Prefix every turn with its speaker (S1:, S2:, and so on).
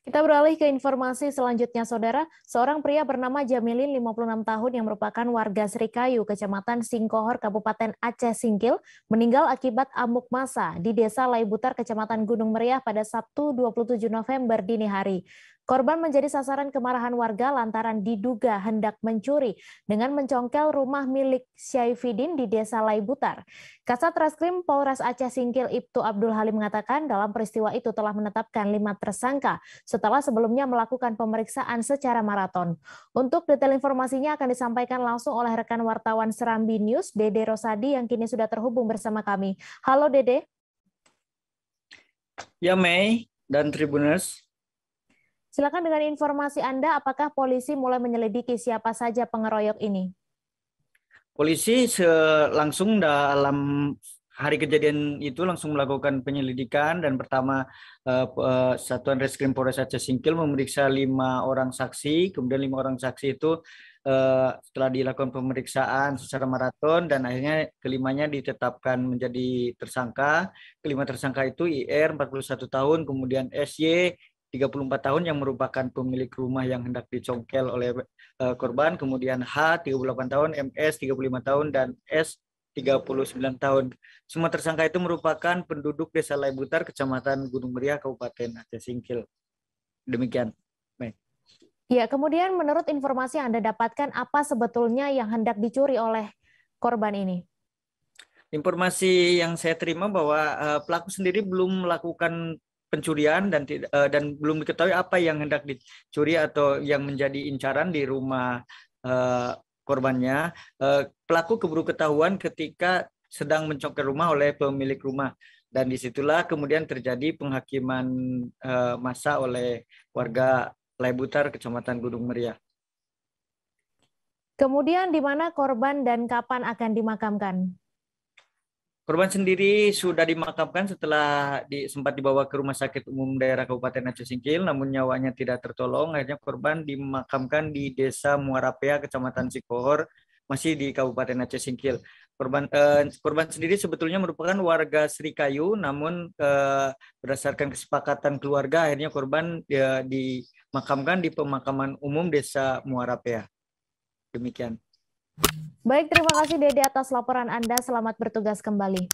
S1: Kita beralih ke informasi selanjutnya, Saudara. Seorang pria bernama Jamilin, 56 tahun, yang merupakan warga Serikayu, Kecamatan Singkohor, Kabupaten Aceh Singkil, meninggal akibat amuk masa di Desa Laibutar, Kecamatan Gunung Meriah pada Sabtu 27 November dini hari. Korban menjadi sasaran kemarahan warga lantaran diduga hendak mencuri dengan mencongkel rumah milik Syaifidin di Desa Laibutar. Kasat Reskrim Polres Aceh Singkil Ibtu Abdul Halim mengatakan dalam peristiwa itu telah menetapkan lima tersangka setelah sebelumnya melakukan pemeriksaan secara maraton. Untuk detail informasinya akan disampaikan langsung oleh rekan wartawan Serambi News, Dede Rosadi yang kini sudah terhubung bersama kami. Halo Dede.
S2: Ya Mei dan Tribuners,
S1: Silakan dengan informasi Anda, apakah polisi mulai menyelidiki siapa saja pengeroyok ini?
S2: Polisi langsung dalam hari kejadian itu langsung melakukan penyelidikan dan pertama eh, eh, Satuan Reskrim Polres Aceh Singkil memeriksa lima orang saksi, kemudian lima orang saksi itu eh, setelah dilakukan pemeriksaan secara maraton dan akhirnya kelimanya ditetapkan menjadi tersangka. Kelima tersangka itu IR 41 tahun, kemudian SY 34 tahun yang merupakan pemilik rumah yang hendak dicongkel oleh eh, korban, kemudian H 38 tahun, MS 35 tahun dan S 39 tahun. Semua tersangka itu merupakan penduduk Desa Laibutar, Kecamatan Gunung Meriah, Kabupaten Aceh Singkil. Demikian. Baik.
S1: Ya, kemudian menurut informasi yang Anda dapatkan, apa sebetulnya yang hendak dicuri oleh korban ini?
S2: Informasi yang saya terima bahwa eh, pelaku sendiri belum melakukan pencurian dan eh, dan belum diketahui apa yang hendak dicuri atau yang menjadi incaran di rumah uh, korbannya. Uh, pelaku keburu ketahuan ketika sedang mencongkel rumah oleh pemilik rumah dan disitulah kemudian terjadi penghakiman uh, massa oleh warga Lebutar Kecamatan Gunung Meriah.
S1: Kemudian di mana korban dan kapan akan dimakamkan?
S2: Korban sendiri sudah dimakamkan setelah di, sempat dibawa ke Rumah Sakit Umum Daerah Kabupaten Aceh Singkil, namun nyawanya tidak tertolong. Akhirnya korban dimakamkan di Desa Muarapea, Kecamatan Sikohor, masih di Kabupaten Aceh Singkil. Korban eh, korban sendiri sebetulnya merupakan warga Sri Kayu, namun eh, berdasarkan kesepakatan keluarga, akhirnya korban eh, dimakamkan di pemakaman umum Desa Muarapea. Demikian. Baik,
S1: terima kasih Dede atas laporan Anda. Selamat bertugas kembali.